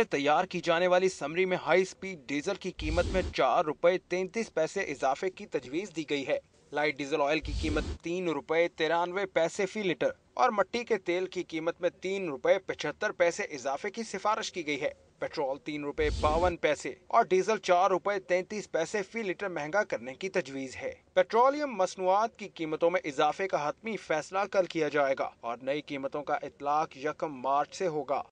से तैयार की जाने वाली समरी में हाई स्पीड डीजल की कीमत में चार रुपए तैतीस पैसे इजाफे की तजवीज दी गई है लाइट डीजल ऑयल की कीमत तीन रुपए तिरानवे पैसे फी लीटर और मट्टी के तेल की कीमत में तीन रुपए पचहत्तर पैसे इजाफे की सिफारिश की गई है पेट्रोल तीन रुपए बावन पैसे और डीजल चार रुपए तैतीस पैसे फी लीटर महंगा करने की तजवीज है पेट्रोलियम मसनुआत की कीमतों में इजाफे का हतमी फैसला कल किया जाएगा और नई कीमतों का इतलाक यकम मार्च से होगा